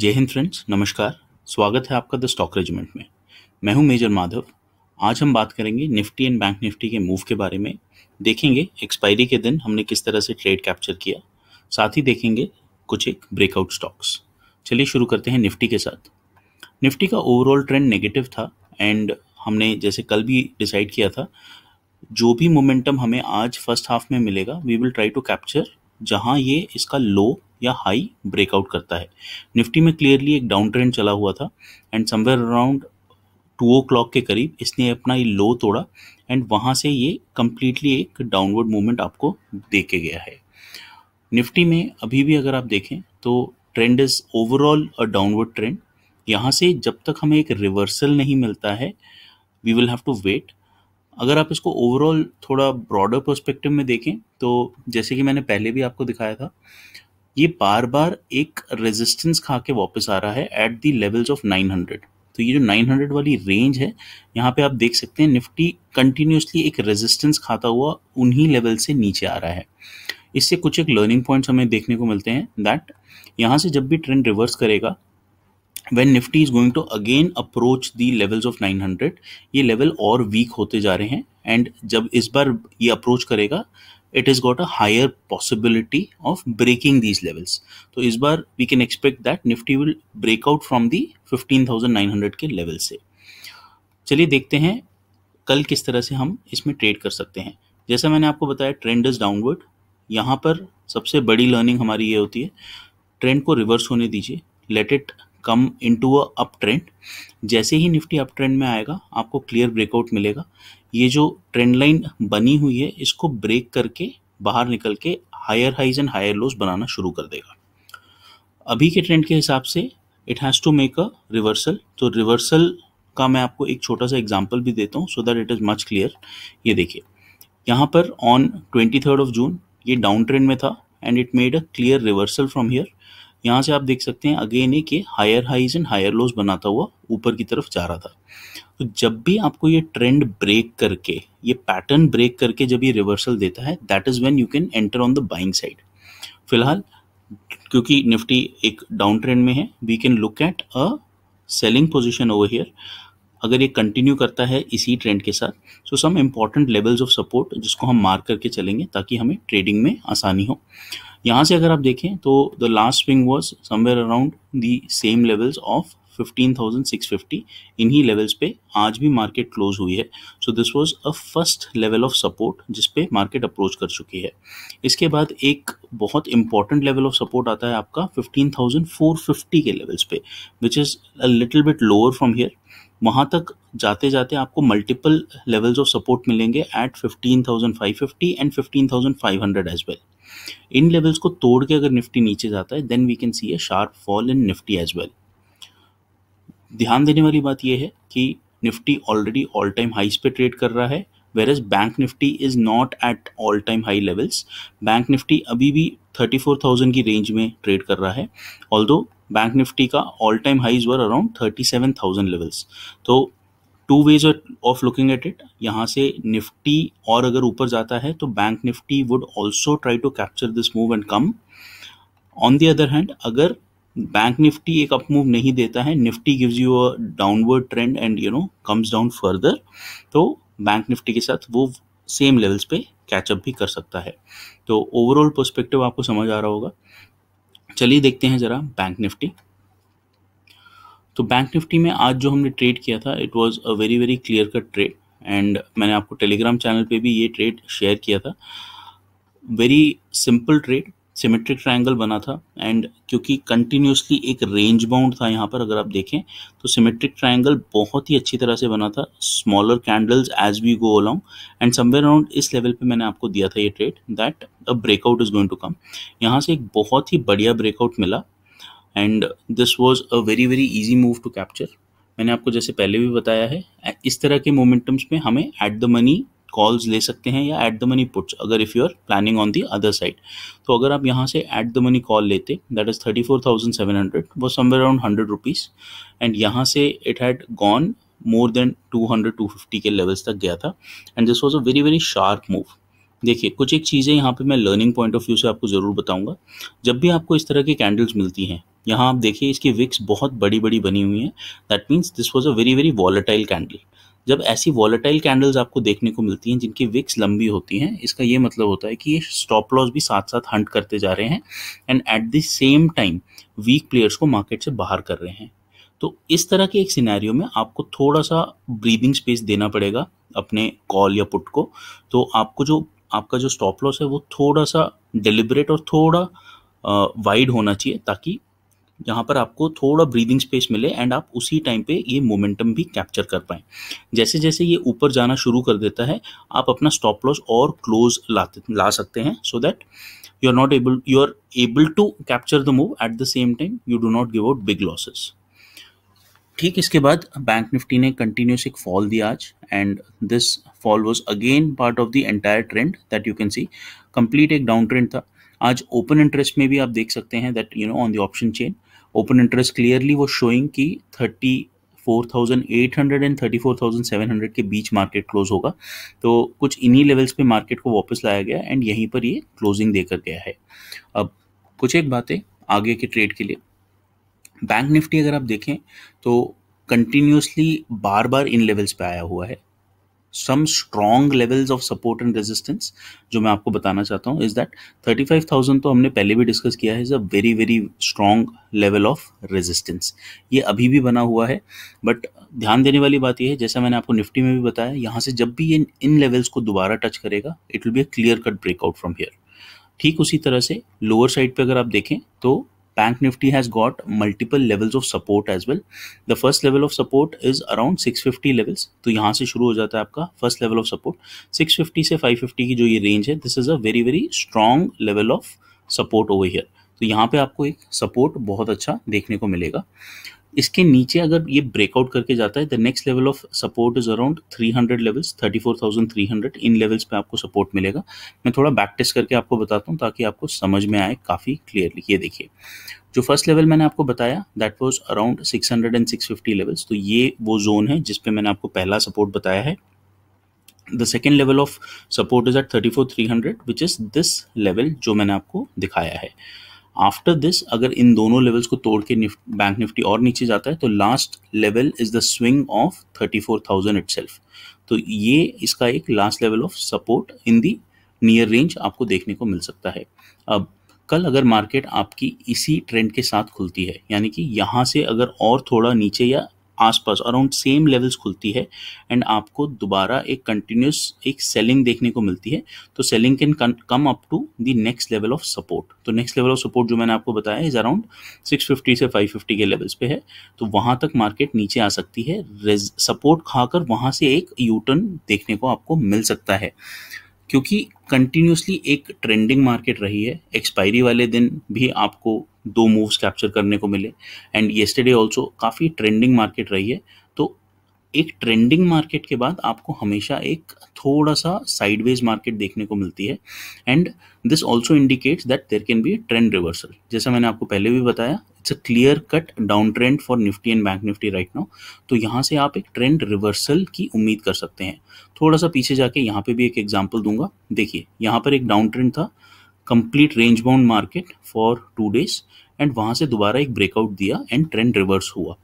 जय हिंद फ्रेंड्स नमस्कार स्वागत है आपका द स्टॉक रेजिमेंट में मैं हूं मेजर माधव आज हम बात करेंगे निफ्टी एंड बैंक निफ्टी के मूव के बारे में देखेंगे एक्सपायरी के दिन हमने किस तरह से ट्रेड कैप्चर किया साथ ही देखेंगे कुछ एक ब्रेकआउट स्टॉक्स चलिए शुरू करते हैं निफ्टी के साथ निफ्टी का ओवरऑल ट्रेंड नेगेटिव था एंड हमने जैसे कल भी डिसाइड किया था जो भी मोमेंटम हमें आज फर्स्ट हाफ में मिलेगा we will try to capture जहाँ ये इसका लो या हाई ब्रेकआउट करता है निफ्टी में क्लियरली एक डाउन ट्रेंड चला हुआ था and somewhere around two o'clock के करीब इसने अपना ये लो तोड़ा एंड वहाँ से ये कम्प्लीटली एक डाउनवर्ड मूवमेंट आपको देखे गया है निफ्टी में अभी भी अगर आप देखें तो trend is overall a downward trend यहाँ से जब तक हमें एक रिवर्सल नहीं मिलता है we will have to wait अगर आप इसको ओवरऑल थोड़ा ब्रॉडर पर्सपेक्टिव में देखें तो जैसे कि मैंने पहले भी आपको दिखाया था ये बार बार एक रेजिस्टेंस खा के वापस आ रहा है एट दी लेवल्स ऑफ 900 तो ये जो 900 वाली रेंज है यहाँ पे आप देख सकते हैं निफ्टी कंटिन्यूसली एक रेजिस्टेंस खाता हुआ उन्हीं लेवल से नीचे आ रहा है इससे कुछ एक लर्निंग पॉइंट्स हमें देखने को मिलते हैं दैट यहाँ से जब भी ट्रेंड रिवर्स करेगा when Nifty is going to again approach the levels of 900 ये लेवल और वीक होते जा रहे हैं एंड जब इस बार ये अप्रोच करेगा it is got a higher possibility of breaking these levels तो इस बार we can that Nifty will break out from the fifteen thousand nine hundred के लेवल से चलिए देखते हैं कल किस तरह से हम इसमें ट्रेड कर सकते हैं जैसा मैंने आपको बताया ट्रेंड इज डाउनवर्ड यहाँ पर सबसे बड़ी लर्निंग हमारी ये होती है ट्रेंड को रिवर्स होने दीजिए let it come in a up trend जैसे ही निफ्टी अप ट्रेंड में आएगा आपको क्लियर ब्रेकआउट मिलेगा ये जो ट्रेंड लाइन बनी हुई है इसको ब्रेक करके बाहर निकल के higher highs and higher lows बनाना शुरू कर देगा अभी के ट्रेंड के हिसाब से it has to make a reversal तो रिवर्सल का मैं आपको एक छोटा सा एग्जाम्पल भी देता हूँ so that it is much clear ये देखिए यहाँ पर on twenty third of June ये डाउन ट्रेंड में था and it made a clear reversal from here यहाँ से आप देख सकते हैं अगेन एक higher highs and higher lows बनाता हुआ ऊपर की तरफ जा रहा था तो जब भी आपको ये ट्रेंड ब्रेक करके ये पैटर्न ब्रेक करके जब ये रिवर्सल देता है that is when you can enter on the buying side फिलहाल क्योंकि निफ्टी एक डाउन ट्रेंड में है we can look at a selling position over here अगर ये कंटिन्यू करता है इसी ट्रेंड के साथ so some important levels of support जिसको हम मार्क करके चलेंगे ताकि हमें ट्रेडिंग में आसानी हो यहाँ से अगर आप देखें तो the last swing was somewhere around the same levels of 15,650 इन्हीं लेवल्स पे आज भी मार्केट क्लोज हुई है so this was a first level of support जिस पे मार्केट अप्रोच कर चुकी है इसके बाद एक बहुत इंपॉर्टेंट लेवल ऑफ सपोर्ट आता है आपका 15,450 के लेवल्स पे which is a little bit lower from here वहाँ तक जाते जाते आपको मल्टीपल लेवल्स ऑफ सपोर्ट मिलेंगे at fifteen thousand five fifty and fifteen thousand five hundred as well इन लेवल्स को तोड़ के अगर निफ्टी नीचे जाता है then we can see a sharp fall in Nifty as well ध्यान देने वाली बात यह है कि निफ्टी ऑलरेडी ऑल टाइम हाइस पे ट्रेड कर रहा है whereas bank Nifty is not at all time high levels bank Nifty अभी भी 34,000 की रेंज में ट्रेड कर रहा है although bank बैंक निफ्टी का all time highs were around 37,000 levels तो two ways of looking at it यहाँ से निफ्टी और अगर ऊपर जाता है तो bank Nifty would also try to capture this move and come on the other hand अगर बैंक निफ्टी एक अप मूव नहीं देता है Nifty gives you a downward trend and you know comes down further तो bank Nifty के साथ वो same levels पे कैचअप भी कर सकता है तो ओवरऑल पर्सपेक्टिव आपको समझ आ रहा होगा चलिए देखते हैं ज़रा बैंक निफ्टी तो बैंक निफ्टी में आज जो हमने ट्रेड किया था it was a very very clear cut trade and मैंने आपको टेलीग्राम चैनल पे भी ये ट्रेड शेयर किया था very simple trade symmetric triangle बना था एंड क्योंकि कंटिन्यूसली एक रेंज बाउंड था यहाँ पर अगर आप देखें तो सिमेट्रिक ट्रायंगल बहुत ही अच्छी तरह से बना था smaller candles as we go along and somewhere around इस लेवल पे मैंने आपको दिया था ये trade that a breakout is going to come यहाँ से एक बहुत ही बढ़िया ब्रेकआउट मिला and this was a very very easy move to capture मैंने आपको जैसे पहले भी बताया है इस तरह के मोमेंटम्स में हमें एट द मनी कॉल्स ले सकते हैं या एट द मनी पुट्स अगर if you are planning on the other side तो अगर आप यहाँ से एट द मनी कॉल लेते that is thirty four thousand seven hundred वो somewhere around hundred rupees and यहाँ से it had gone more than two hundred to fifty के लेवल्स तक गया था and this was a very very sharp move देखिए कुछ एक चीज़ें यहाँ पे मैं लर्निंग पॉइंट ऑफ व्यू से आपको ज़रूर बताऊंगा जब भी आपको इस तरह की कैंडल्स मिलती हैं यहाँ आप देखिए इसकी विक्स बहुत बड़ी बड़ी बनी हुई हैं that means this was a very very volatile candle जब ऐसी वॉलेटाइल कैंडल्स आपको देखने को मिलती हैं जिनकी विक्स लंबी होती हैं इसका ये मतलब होता है कि ये स्टॉप लॉस भी साथ साथ हंट करते जा रहे हैं and at the same time weak players को मार्केट से बाहर कर रहे हैं तो इस तरह के एक सिनेरियो में आपको थोड़ा सा ब्रीदिंग स्पेस देना पड़ेगा अपने कॉल या पुट को तो आपको जो आपका जो स्टॉप लॉस है वो थोड़ा सा डिलिबरेट और थोड़ा वाइड होना चाहिए ताकि जहाँ पर आपको थोड़ा ब्रीदिंग स्पेस मिले एंड आप उसी टाइम पे ये मोमेंटम भी कैप्चर कर पाएँ जैसे जैसे ये ऊपर जाना शुरू कर देता है आप अपना स्टॉप लॉस और क्लोज लाते ला सकते हैं so that you are not able you are able to capture the move at the same time you do not give out big losses ठीक इसके बाद बैंक निफ्टी ने कंटिन्यूस एक फॉल दिया आज and this fall was again part of the entire trend that you can see complete एक down trend था आज ओपन इंटरेस्ट में भी आप देख सकते हैं that you know on the option chain open interest clearly वो शोइंग की thirty four thousand eight hundred and thirty four thousand seven hundred के बीच मार्केट क्लोज होगा तो कुछ इन्हीं लेवल्स पे मार्केट को वापस लाया गया एंड यहीं पर ये क्लोजिंग देकर गया है अब कुछ एक बातें आगे के ट्रेड के लिए बैंक निफ्टी अगर आप देखें तो कंटिन्यूसली बार बार इन लेवल्स पे आया हुआ है some strong levels of support and resistance जो मैं आपको बताना चाहता हूँ is that thirty five thousand तो हमने पहले भी डिस्कस किया है is a very very strong level of resistance ये अभी भी बना हुआ है बट ध्यान देने वाली बात यह है जैसा मैंने आपको निफ्टी में भी बताया यहाँ से जब भी ये इन लेवल्स को दोबारा टच करेगा it will be a clear cut breakout from here ठीक उसी तरह से लोअर साइड पे अगर आप देखें तो bank nifty has got multiple levels of support as well the first level of support is around 650 levels तो यहाँ से शुरू हो जाता है आपका first level of support 650 से 550 की जो ये range है this is a very very strong level of support over here तो यहाँ पे आपको एक सपोर्ट बहुत अच्छा देखने को मिलेगा इसके नीचे अगर ये ब्रेकआउट करके जाता है the next level of support is around 300 levels 34,300 इन लेवल्स पे आपको सपोर्ट मिलेगा मैं थोड़ा बैक टेस्ट करके आपको बताता हूँ ताकि आपको समझ में आए काफ़ी क्लियरली ये देखिए जो फर्स्ट लेवल मैंने आपको बताया that was around 600 and 650 levels तो ये वो जोन है जिसपे मैंने आपको पहला सपोर्ट बताया है the second level of support is at thirty four three hundred which is this level जो मैंने आपको दिखाया है आफ्टर दिस अगर इन दोनों लेवल्स को तोड़ के निफ्ट, बैंक निफ्टी और नीचे जाता है तो last level is the swing of thirty four thousand it तो ये इसका एक last level of support in the near range आपको देखने को मिल सकता है अब कल अगर मार्केट आपकी इसी ट्रेंड के साथ खुलती है यानी कि यहाँ से अगर और थोड़ा नीचे या आसपास अराउंड सेम लेवल्स खुलती है एंड आपको दोबारा एक कंटिन्यूस एक सेलिंग देखने को मिलती है तो selling can come up to the next level of support तो नेक्स्ट लेवल ऑफ सपोर्ट जो मैंने आपको बताया इज अराउंड 650 से 550 के लेवल्स पे है तो वहाँ तक मार्केट नीचे आ सकती है सपोर्ट खाकर वहाँ से एक यूटर्न देखने को आपको मिल सकता है क्योंकि कंटिन्यूसली एक ट्रेंडिंग मार्केट रही है एक्सपायरी वाले दिन भी आपको दो मूव्स कैप्चर करने को मिले एंड येस्टरडे ऑल्सो काफ़ी ट्रेंडिंग मार्केट रही है एक ट्रेंडिंग मार्केट के बाद आपको हमेशा एक थोड़ा सा साइडवेज मार्केट देखने को मिलती है and this also indicates that there can be trend reversal जैसा मैंने आपको पहले भी बताया it's a clear cut down trend for Nifty and bank Nifty right now तो यहाँ से आप एक ट्रेंड रिवर्सल की उम्मीद कर सकते हैं थोड़ा सा पीछे जाके यहाँ पे भी एक एग्जाम्पल दूंगा देखिए यहाँ पर एक डाउन ट्रेंड था complete range bound market for two days and वहाँ से दोबारा एक ब्रेकआउट दिया एंड ट्रेंड रिवर्स हुआ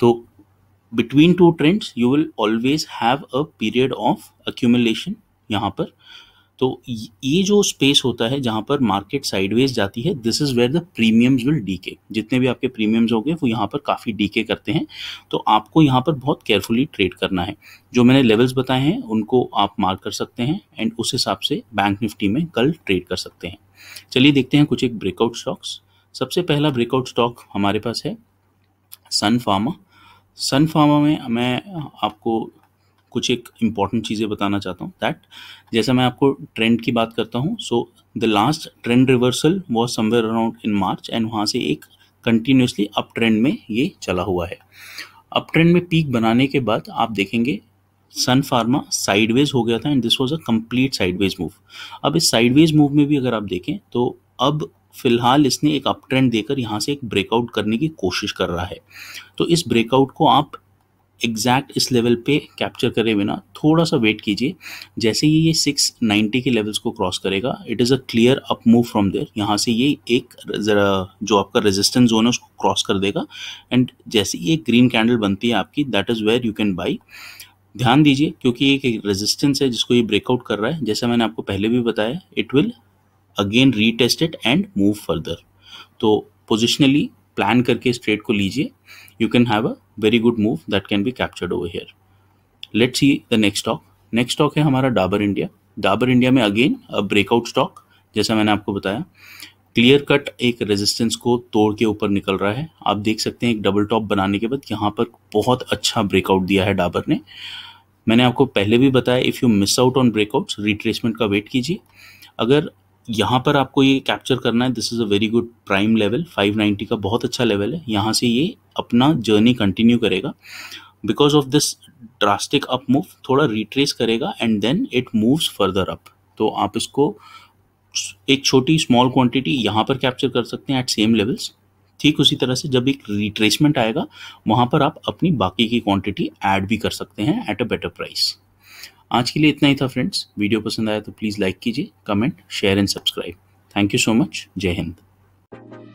तो between two trends you will always have a period of accumulation यहाँ पर तो ये जो स्पेस होता है जहाँ पर मार्केट साइडवेज जाती है this is where the premiums will decay जितने भी आपके प्रीमियम्स होंगे वो यहाँ पर काफ़ी डीके करते हैं तो आपको यहाँ पर बहुत केयरफुली ट्रेड करना है जो मैंने लेवल्स बताए हैं उनको आप मार्क कर सकते हैं एंड उस हिसाब से बैंक निफ्टी में कल ट्रेड कर सकते हैं चलिए देखते हैं कुछ एक ब्रेकआउट स्टॉक्स सबसे पहला ब्रेकआउट स्टॉक हमारे पास है सन फार्मा सन फार्मा में मैं आपको कुछ एक इम्पॉर्टेंट चीज़ें बताना चाहता हूँ दैट जैसा मैं आपको ट्रेंड की बात करता हूँ so the last trend reversal was somewhere around in March and वहाँ से एक कंटिन्यूसली अप ट्रेंड में ये चला हुआ है अप ट्रेंड में पीक बनाने के बाद आप देखेंगे सन फार्मा साइडवेज हो गया था and this was a complete sideways move अब इस साइडवेज मूव में भी अगर आप देखें तो अब फिलहाल इसने एक अप ट्रेंड देकर यहाँ से एक ब्रेकआउट करने की कोशिश कर रहा है तो इस ब्रेकआउट को आप एग्जैक्ट इस लेवल पे कैप्चर करे बिना थोड़ा सा वेट कीजिए जैसे ही ये 690 के लेवल्स को क्रॉस करेगा it is a clear up move from there यहाँ से ये एक जो आपका रेजिस्टेंस जोन है उसको क्रॉस कर देगा एंड जैसे ही एक ग्रीन कैंडल बनती है आपकी that is where you can buy ध्यान दीजिए क्योंकि एक रेजिस्टेंस है जिसको ये ब्रेकआउट कर रहा है जैसा मैंने आपको पहले भी बताया it will again retested and move further तो पोजिशनली प्लान करके इस ट्रेड को लीजिए you can have a very good move that can be captured over here let see the next stock next stock है हमारा डाबर इंडिया डाबर इंडिया में again a breakout stock जैसा मैंने आपको बताया क्लियर कट एक रेजिस्टेंस को तोड़ के ऊपर निकल रहा है आप देख सकते हैं एक डबल टॉप बनाने के बाद यहाँ पर बहुत अच्छा ब्रेकआउट दिया है डाबर ने मैंने आपको पहले भी बताया if you miss out on breakouts retracement का वेट कीजिए अगर यहाँ पर आपको ये कैप्चर करना है this is a very good prime level 590 का बहुत अच्छा लेवल है यहाँ से ये अपना जर्नी कंटिन्यू करेगा because of this drastic up move थोड़ा रिट्रेस करेगा and then it moves further up तो आप इसको एक छोटी स्मॉल क्वांटिटी यहाँ पर कैप्चर कर सकते हैं एट सेम लेवल्स ठीक उसी तरह से जब एक रिट्रेसमेंट आएगा वहाँ पर आप अपनी बाकी की क्वांटिटी ऐड भी कर सकते हैं एट अ बेटर प्राइस आज के लिए इतना ही था फ्रेंड्स वीडियो पसंद आया तो प्लीज़ लाइक कीजिए comment share and subscribe thank you so much जय हिंद